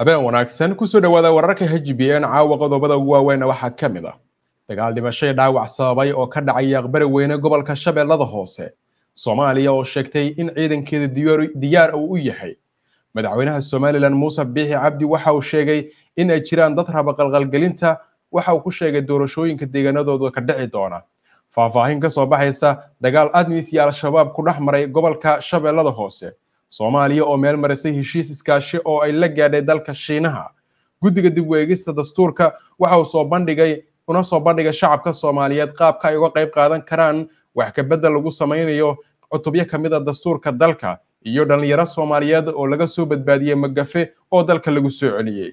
habeen wanaagsan kusoo dhowaada wararka h b n caawa qodobada ugu waaweyna waxaa ka mid ah dagaal dhimashadii dhaawac sababay oo ka dhacay aqbari weyne gobolka shabeellada hoose soomaaliya oo sheegtay in ciidankeeda diyaar uu u yahay madaxweynaha somalilan muuse biixi cabdi waxa uu sheegay in ay jiraan dad raba qalqalgelinta waxa uu ku sheegay doorashooyinka deegaanadooda ka dhici doona faahfaahin ka soo baxaysa dagaal admis iyo al-shabaab ku dhex maray gobolka shabeellada hoose soomaaliya oo meel marisay heshiis iskaashi oo ay la gaadhay dalka shiinaha guddiga dib weegista dastuurka waxa uu soo bandhigay una soo bandhigay shacabka soomaaliyeed qaabka ay uga qayb qaadan karaan wax kabedel lagu samaynayo cutubyo ka mid a ah dastuurka dalka iyo dhallinyaro soomaaliyeed oo laga soo badbaadiyey magafe oo dalka lagu soo celiyey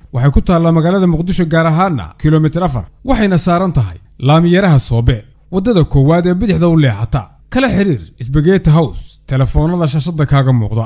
waxay ku taallaa magaalada muqdisho gaar ahaanna kilomitir afar waxayna saaran tahay laamiyaraha soobe waddada koowaad ee bidixda u leexata kala xiriir sbageti hows telefoonada shashada kaaga muuqda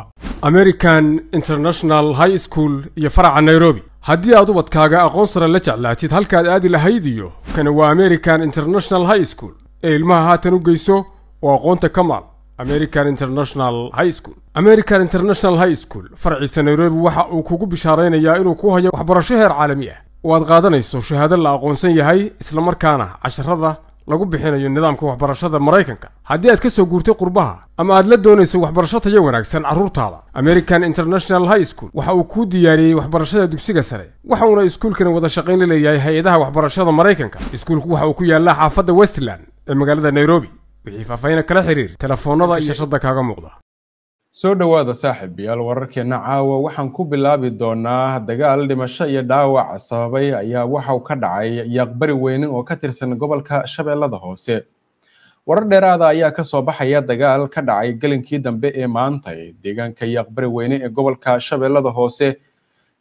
american international high school iyo faraca nairobi haddii aad ubadkaaga aqoon sare la jeclaatid halkaad aadi lahayd iyo kani waa american international high school ee ilmaha haatan u geyso oo aqoonta ka maal american international high school american international high school farciisa nairobi waxa uu kugu bishaaraynayaa inuu ku hayo waxbarasho heer caalami ah oo aad qaadanayso shahaado la aqoonsan yahay isla markaana casharada lagu bixinayo nidaamka waxbarashada maraykanka haddii aad ka soo guurtay qurbaha ama aad la doonayso waxbarasho tayo wanaagsan carruurtaada american international high school waxa uu kuu diyaariyey waxbarashada dugsiga sare waxa uuna iskuulkana wada shaqayn la leeyahay hay-adaha waxbarashada maraykanka iskuulku waxa uu ku yaallaa xaafadda westland ee magaalada nairobi wixii faahfaahin kala xiriir telefoonnada iyo shashada kaaga muuqda soo dhowaada saaxiibayaal wararkeenna caawa waxaan ku bilaabi doonaa dagaal dhimasho iyo dhaawac sababay ayaa waxau ka dhacay yaaqbari weyne oo ka tirsan gobolka shabeellada hoose warar dheeraada ah ayaa ka soo baxaya dagaal ka dhacay gelinkii dambe ee maanta deegaanka yaaqbari weyne ee gobolka shabeellada hoose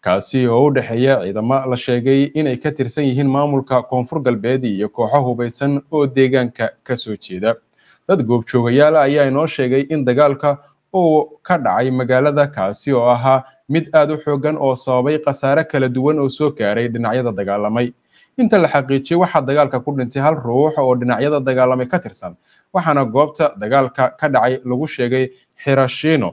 kaasi oo u dhexeeya ciidamo la sheegay inay ka tirsan yihiin maamulka koonfur galbeed iyo kooxo hubaysan oo deegaanka ka soo jeeda dad goobjoogayaala ayaa inoo sheegay in dagaalka uu ka dhacay magaalada kaasi oo ahaa mid aad u xoogan oo sababay khasaare kala duwan oo soo gaaray dhinacyada dagaalamay inta la xaqiijiyey waxaa dagaalka ku dhintay hal ruux oo dhinacyada dagaalamay ka tirsan waxaana goobta dagaalka ka dhacay lagu sheegay xirashino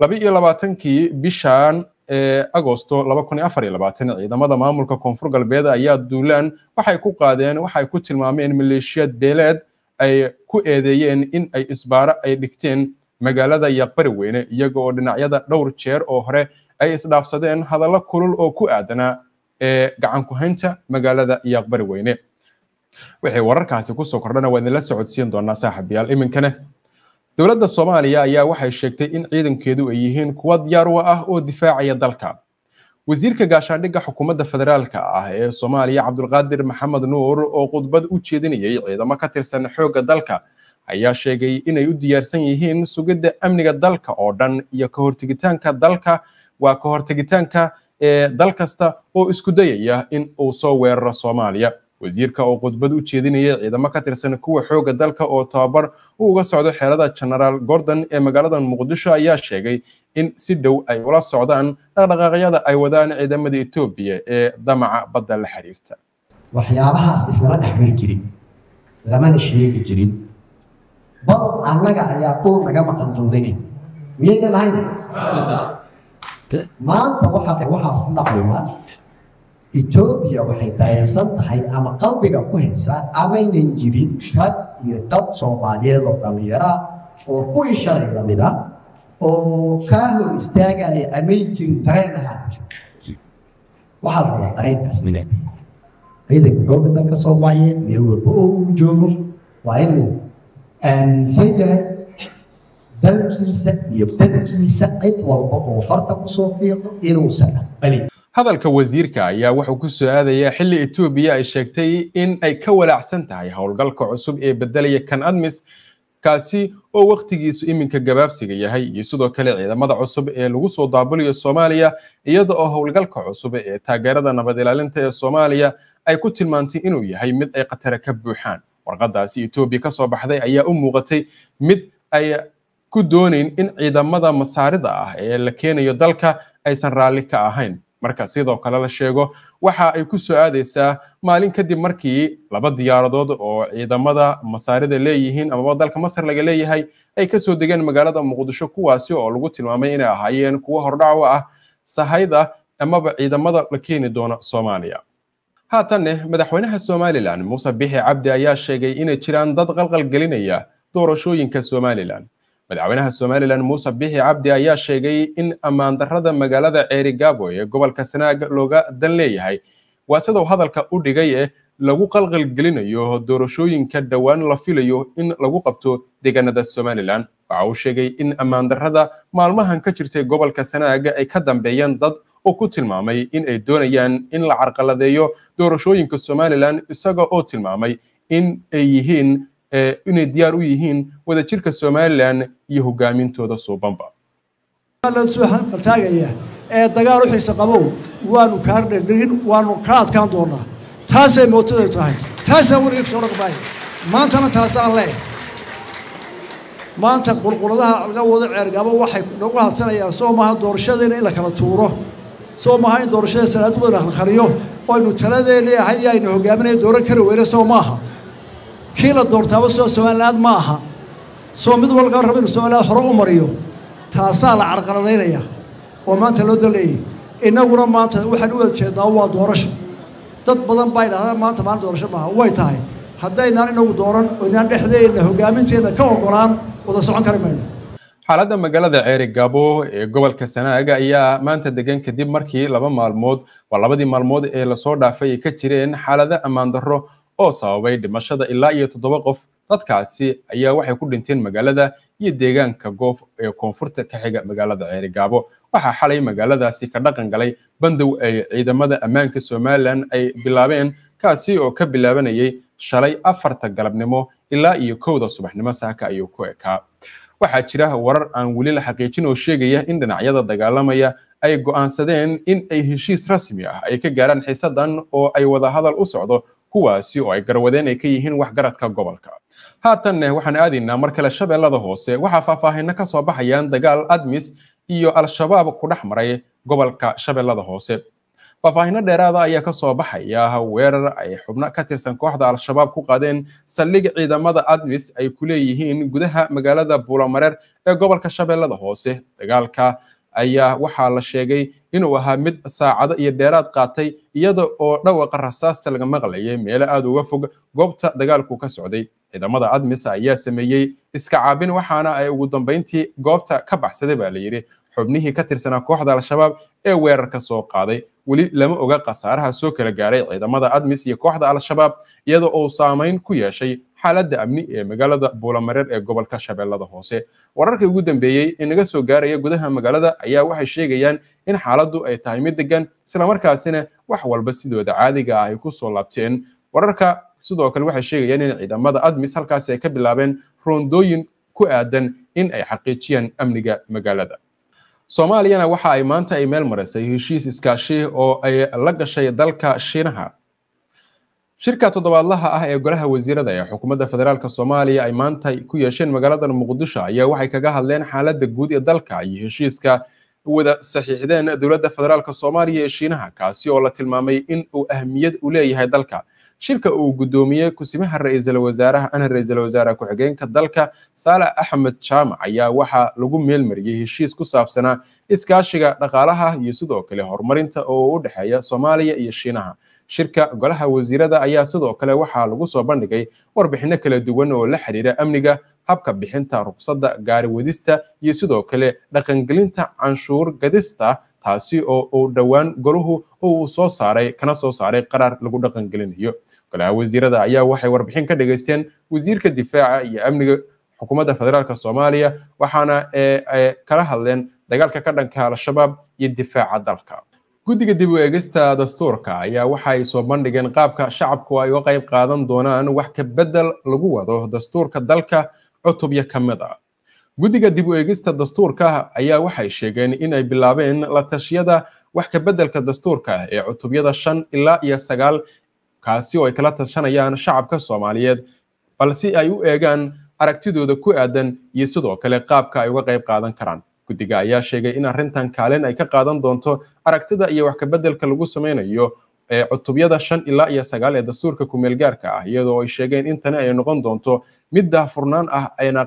laba iyo labaatankii bishan ee agoosto laba kun iyo afar iyo labaatan ciidamada maamulka koonfur galbeed ayaa duulaan waxay ku qaadeen waxay ku tilmaameen maleeshiyad beeleed ay ku eedeeyeen in ay isbaaro ay dhigteen magaalada yaqbari weyne iyaga oo dhinacyada dhowr jeer oo hore ay isdhaafsadeen hadallo kulul oo ku aadanaa ee gacankuhaynta magaalada yaqbari weyne wixii wararkaasi kusoo kordhana waa idinla socodsiin doonaa saaxiibayaal iminkana dowladda soomaaliya ayaa waxay sheegtay in ciidankeedu ay yihiin kuwa diyaar u ah oo difaacaya dalka wasiirka gaashaandhigga xukuumadda federaalka ah ee soomaaliya cabdulqaadir maxamed nuur oo khudbad u jeedinayay ciidamo ka tirsan xoogga dalka ayaa sheegay inay u diyaarsan yihiin sugidda amniga dalka oo dhan iyo ka hortegitaanka dalka waa ka hortegitaanka ee dal kasta oo isku dayaya in uu soo weeraro soomaaliya wasiirka oo khudbad u jeedinaya ciidamo ka tirsan kuwa xoogga dalka oo tababar uu uga socdo xeerada genaraal gordon ee magaalada muqdisho ayaa sheegay in si dhow ay ula socdaan dhaqdhaqaaqyada ay wadaan ciidamada etoobiya ee damaca badda la xiriirta waxyaabahaas islama dhexgal jirin lamana sheegi jirin badan annaga ayaa dhul naga maqan doodana miyayna lahayn maanta waxaas waxaas u dhaqmaad etoobiya waxay dayansan tahay ama qalbiga ku haysaa amaynan jirin rag iyo dad soomaaliyeed oo dhallinyaraa oo kuwii shalay la mid a ah, oo kaa hor istaagaya amay jirin dareen ahaa waxaa la rabaa dareenkaas ciidanka goobka soomaaliyeed meel walba oo joogo waa inuu aaminsan yahay dalkiisa iyo dadkiisa cid walba oo farta kusoo fiiqo inuusan aqbalin hadalka wasiirka ayaa wuxuu ku soo aadayaa xilli etoobiya ay sheegtay in ay ka walaacsan tahay howlgalka cusub ee bedelaya kan admis kaasi oo waqtigiisu iminka gabaabsiga yahay iyo sidoo kale ciidamada cusub ee lagu soo daabulayo soomaaliya iyada oo howlgalka cusub ee taageerada nabad ilaalinta ee soomaaliya ay ku tilmaantay inuu yahay mid ay khatara ka buuxaan warqadaasi etoobiya kasoo baxday ayaa u muuqatay mid ay ku doonayn in ciidamada masaarida ah ee la keenayo dalka aysan raalli ka ahayn marka sidoo kale la sheego waxa ay ku soo aadaysaa maalin kadib markii laba diyaaradood oo ciidamada masaarida leeyihiin amaba dalka masar laga leeyahay ay kasoo degeen magaalada muqdisho kuwaasi oo lagu tilmaamay inay ahaayeen kuwo hordhaco ah sahayda amaba ciidamada la keeni doona soomaaliya haatanne madaxweynaha somalilan muuse bixi cabdi ayaa sheegay inay jiraan dad qalqal gelinaya doorashooyinka somalilan madaxweynaha somalilan muuse bixi cabdi ayaa sheegay in ammaan ammaandarrada magaalada ceeri gaabo ee gobolka sanaag looga dan leeyahay waa sidau hadalka u dhigay eh lagu qalqalgelinayo doorashooyinka dhowaan la filayo in lagu qabto deegaanada somalilan waxa uu sheegay in ammaan darada maalmahan ka jirtay gobolka sanaag ay ka dambeeyeen dad oo ku tilmaamay in ay doonayaan in la carqaladeeyo doorashooyinka somalilan isaga oo tilmaamay in ay yihiin inay diyaar u yihiin wadajirka somalilan iyo hogaamintooda suubanba qaltaagaya ee dagaal u qabow waanu kaa dhegdhegin waanu ka adkaan doonaa taasay mootadau tahay taasaa weligay kusoo dhaqmaaya maantana taasaan leh maanta qulquladaha laga wado ceergabo waxay nagu hadsanayaan soo maaha doorashadeena in la kala tuuro soo maaha in doorashada sanaaduba la kharkhariyo oo aynu taladeena ahayd iyo aynu hogaaminaya dooran kari weyne soo maaha kii la doortaaba soo somalilaad ma aha soo mid walkaa raba inuu somalilaad hore u mariyo taasaa la carqaladaynaya oo maanta loo daleeyay inaguna maanta waxaan u wadajeednaa waa doorasho dad badan baa idhahdaan maanta maalin doorasho maaha way tahay haddaynaan inagu dooran oo inaan dhexdeenna hoggaaminteedna ka ogolaan wada socon kari mayno xaaladda magaalada ceeri gaabo ee gobolka sanaag ayaa maanta degan kadib markii laba maalmood waa labadii maalmood ee lasoo dhaafay ay ka jireen xaalada ammaandarro oo sababay dhimashada ilaa iyo toddoba qof dadkaasi ayaa waxay ku dhinteen magaalada iyo deegaanka goof ee koonfurta ka xiga magaalada ceerigaabo waxaa xalay magaaladaasi ka dhaqan galay bandow ay ciidamada ammaanka somalilan ay bilaabeen kaasi oo ka bilaabanayay shalay afarta galabnimo ilaa iyo kowda subaxnimo saaka ayuu ku ekaa waxaa jira warar aan weli la xaqiijin oo sheegaya in dhinacyada dagaalamaya ay go'aansadeen in ay heshiis rasmi ah ay ka gaaraan xiisadan oo ay wadahadal u socdo kuwaasi oo ay garwadeen ay ka yihiin waxgaradka gobolka haatanne eh, waxaan aadaynaa mar kale shabeellada hoose waxaa faahfaahinno ka soo baxayaan dagaal admis iyo al-shabaab ku dhex maray gobolka shabeellada hoose faahfaahinno dheeraada ayaa ka soo baxaya weerar ay xubno ka tirsan kooxda al-shabaab ku qaadeen saldhig ciidamada admis ay ku leeyihiin gudaha magaalada buulamareer ee gobolka shabeellada hoose dagaalka ayaa waxaa la sheegay inuu ahaa mid saacado iyo dheeraad qaatay iyada oo dhawaqa rasaasta laga maqlayay meelo aad uga fog goobta dagaalku ka socday ciidamada admisa ayaa sameeyey iska caabin waxaana ay ugu dambayntii goobta ka baxsaday baa layidhi xubnihii ka tirsanaa kooxda al-shabaab ee weerarka soo qaaday weli lama oga khasaaraha soo kala gaaray ciidamada admis iyo kooxda al-shabaab iyada oo saameyn ku yeeshay xaaladda amni ee magaalada buulamareer ee gobolka shabeellada hoose wararkii ugu dambeeyey ee naga soo gaaraya gudaha magaalada ayaa waxay sheegayaan in xaaladdu ay tahay mid degan islamarkaasina wax walba sidooda caadiga ah ay ku soo laabteen wararka sidoo kale waxay sheegayaan in ciidamada admis halkaasi ay ka bilaabeen roondooyin ku aadan in ay xaqiijiyaan amniga magaalada soomaaliyana waxa ay maanta ay meel marisay heshiis iskaashi oo ay la gashay dalka shiinaha shirka toddobaadlaha ah ee golaha wasiirada ee xukuumadda federaalka soomaaliya ay maanta ku yeesheen magaalada muqdisho ayaa waxay kaga hadleen xaaladda guud ee dalka iyo heshiiska wada saxiixdeen dowladda federaalk soomaaliya ee shiinaha kaasi oo la tilmaamay in uu ahmiyad u leeyahay dalka shirka uu gudoomiyey kusimaha ra iisal wasaaraha ana ra iisal wasaare ku-xigeenka dalka saalax axmed jaamac ayaa waxaa lagu meelmariyey heshiis ku saabsanaa iskaashiga dhaqaalaha iyo sidoo kale horumarinta oo u dhexeeya soomaaliya iyo shiinaha shirka golaha wasiirada ayaa sidoo kale waxaa lagu soo bandhigay warbixinno kala duwan oo la xidhiira amniga habka bixinta ruqsadda gaariwadista iyo sidoo kale dhaqangelinta canshuur gadista taasi oo uu dhowaan goluhu oo uu soo saaray kana soo saaray qaraar lagu dhaqangelinayo golaha wasiirada ayaa waxay warbixin ka dhigaysteen wasiirka difaaca iyo amniga xukuumadda federaalk soomaaliya waxaana kala hadleen dagaalka ka dhanka al-shabaab iyo difaaca dalka guddiga dib u eegista dastuurka ayaa waxa ay soo bandhigeen qaabka shacabku ay uga qayb qaadan doonaan wax ka bedel lagu wado dastuurka dalka cutubya ka mid a ah. guddiga dib u eegista dastuurka ayaa waxay sheegeen inay bilaabeen la tashiyada wax ka beddelka dastuurka ah ee cutubyada shan ilaa iyo sagaal kaasi oo ay kala tashanayaan shacabka soomaaliyeed balse ay u eegaan aragtidooda ku aadan iyo sidoo kale qaabka ay uga qayb qaadan karaan guddiga ayaa sheegay in arrintan kaalin ay ka qaadan doonto aragtida iyo wax kabeddelka lagu samaynayo cutubyada shan ilaa iyo sagaal ee dastuurka kumeelgaarka ah iyadoo ay sheegeen in tani ay noqon doonto mid daahfurnaan ah ayna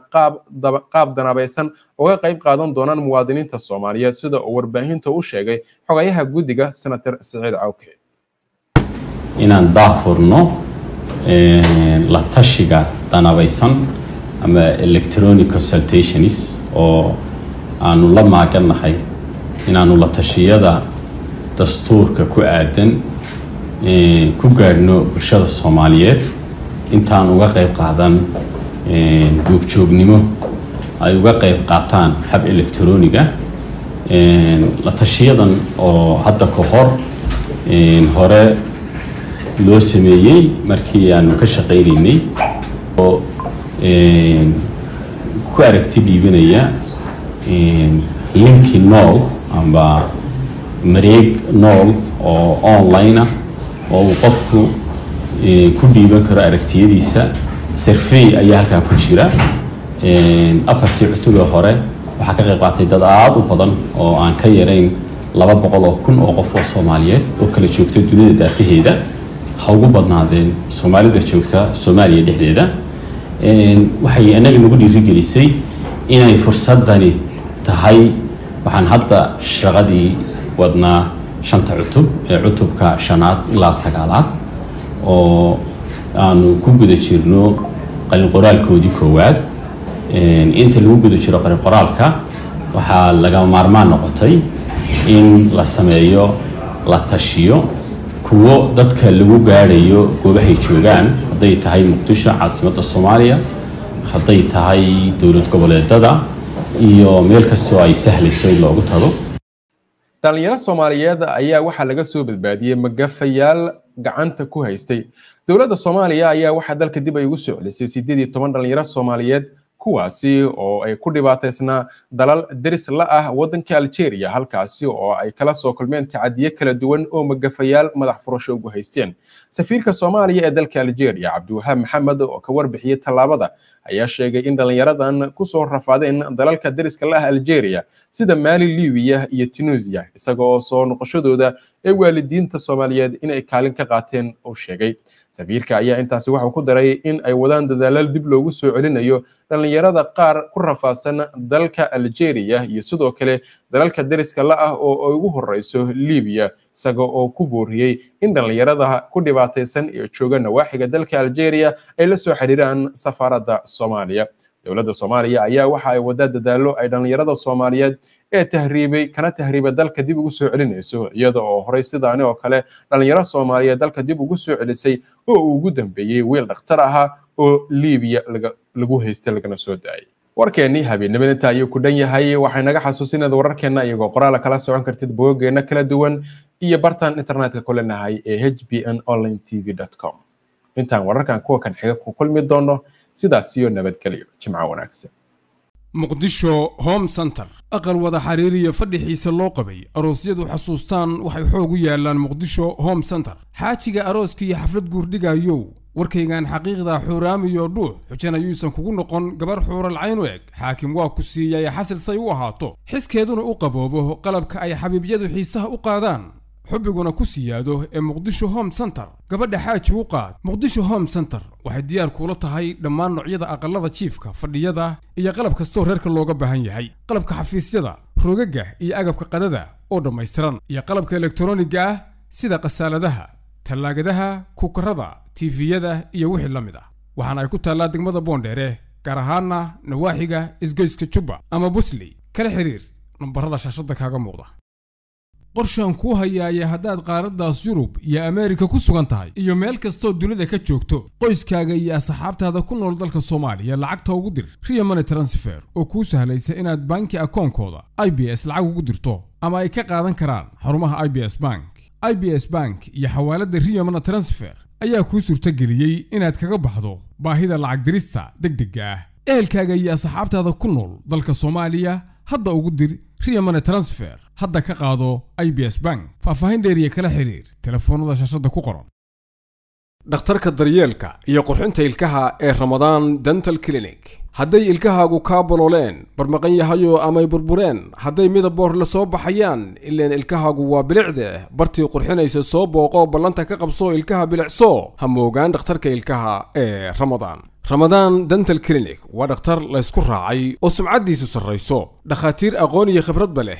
qaab danabaysan uga qayb qaadan doonaan muwaadiniinta soomaaliyeed sida uu warbaahinta u sheegay xogayaha guddiga senator saciid cawke inaan daahfurno la tashiga danabaysan ama electronic consultations oo aanu la maagannahay inaanu la tashiyada dastuurka ku aadan ku gaadhno bulshada soomaaliyeed intaan uga qayb qaadan duugjoognimo ay uga qayb qaataan xab elektroniga la tashiyadan oo hadda ka hor hore loo sameeyey markii aanu ka shaqaynaynay oo ku aragti dhiibanaya linki nool amba mareeg nool oo online ah oo uu qofku e, ku dhiiban karo aragtiyadiisa sarfey ayaa halkaa ku jira e, afartii cutubee hore waxaa ka qayb qaatay dad aada u badan oo aan ka yarayn laba boqol oo kun oo qof oo soomaaliyeed oo kala joogta dunida daafaheeda ha ugu badnaadeen soomaalida joogta soomaaliya dhexdeeda e, waxay annaga nagu dhiirigelisay inay fursadani tahay waxaan hadda shaqadii wadnaa shanta cutub ee cutubka shanaad ilaa sagaalaad oo aanu ku guda jirno qalin qoraalkoodii koowaad inta lagu guda jiro qalin qoraalka waxaa laga maarmaan noqotay in la sameeyo la tashiyo kuwo dadka lagu gaadhayo goobahay joogaan hadday tahay muqdisho caasimadda soomaaliya hadday tahay dowlad goboleedada iyo meel kastoo ay sahlayso in loogu tago dhalinyaro soomaaliyeed ayaa waxaa laga soo badbaadiyey magafayaal gacanta ku haystay dowladda soomaaliya ayaa waxaa dalka dib ay ugu soo celisay sideed iyo toban dhalinyaro soomaaliyeed kuwaasi oo ay ku dhibaataysnaa dalal deris la ah waddanka algeria halkaasi oo ay kala soo kulmeen tacadiyo kala duwan oo magafayaal madax furasho ugu haysteen safiirka soomaaliya ee dalka algeria cabdiwahaab maxamed oo ka warbixiyey tallaabada ayaa sheegay in dhallinyaradan kusoo rafaadeen dalalka deriska la ah algeria sida maali libiya iyo tunisiya isaga oo soo noqoshadooda ee waalidiinta soomaaliyeed inay kaalin ka qaateen uu sheegay sabiirka ayaa intaasi waxau ku daray in ay wadaan dadaalaal dib loogu soo celinayo dhallinyarada qaar ku rafaasan dalka algeria iyo sidoo kale dalalka deriska la ah oo ay ugu horeyso libiya isaga oo ku booriyey in dhallinyarada ku dhibaataysan ee jooga nawaaxiga dalka algeria ay la soo xiriiraan safaaradda soomaaliya dowladda soomaaliya ayaa waxa ay wadaa dadaallo ay dhallinyarada soomaaliyeed ee tahriibay kana tahriibay dalka dib ugu soo celinayso iyada oo horay sidaani oo kale dhallinyaro soomaaliyeed dalka dib ugu soo celisay oo uu ugu dambeeyey wiil dhakhtar ahaa oo liibiya lagu haystay lagana soo daayay warkeennii habeennimada inta ayuu ku dhan yahay waxay naga xasuusinayd wararkeenna iyagoo qoraala kala socon kartid bogogeenna kala duwan iyo bartan internetka ku leenahay ee h b n online t v com intaan wararkan kuwa kan xiga ku kulmi doono sidaas nabadgelyo jimco wanaagsan muqdisho home center aqal wada xiriir iyo fadhixiisa loo qabay aroosyadu xasuustaan waxay xoogu u yaalaan muqdisho home center xaajiga arooska iyo xaflad guurdhigaayow warkaygan xaqiiqda xuuraamiyo dhuux xujan ayuusan kugu noqon gabar xuural cayn u eg xaakim waa ku siiyay xasil say u ahaato xiskeeduna u qaboobo qalabka ay xabiibyadu xiisaha u qaadaan xubbiguna ku siyaado ee muqdisho home center gabadha xaaji wuqaad muqdisho home center waxay diyaar kuula tahay dhammaan noocyada aqallada jiifka fadhiyada iyo qalab kastoo reerka looga baahan yahay qalabka xafiisyada rogaga iyo agabka qadada oo dhammaystiran iyo qalabka elektroniga ah sida khasaaladaha tallaagadaha kukarada tifiyada iyo wixii la mid ah waxaana ay ku taallaa degmada boondheere gaar ahaanna nawaaxiga isgoyska jubba ama busley kala xiriir nambarada shaashadda kaaga muuqda qorshaan kuu hayaaye haddaad qaaraddaas yurub iyo ameerika ku sugan tahay iyo meel kastoo dunida ka joogto qoyskaaga iyo asxaabtaada ku nool dalka soomaaliya lacagta ugu dir ria money transfer oo kuu sahlaysa inaad banki akoonkooda i b s lacag ugu dirto ama ay ka qaadan karaan xarumaha i b s bank i b s bank iyo xawaaladda ria money transfer ayaa kuu suurtageliyey inaad kaga baxdo baahida lacag dirista deg dega ah ehelkaaga iyo asxaabtaada ku nool dalka soomaaliya hadda ugu dir riyamane transfer hadda ka qaado i b s bank faahfaahin dheeriya kala xiriir telefoonada shaashadda ku qoran dhakhtarka daryeelka iyo qurxinta ilkaha ee ramadaan dental clinic hadday ilkahaagu kaa bolooleen barmaqanyahayo amay burbureen hadday midaboor la soo baxayaan ileen ilkahaagu waa bilicde bartii qurxinaysa soo booqoo ballanta ka qabsoo ilkaha bilicso ha moogaan dhakhtarka ilkaha ee ramadaan ramadaan dental clinic waa dhakhtar laysku raacay oo sumcaddiisu sarrayso dhakhaatiir aqoon iyo khibradba leh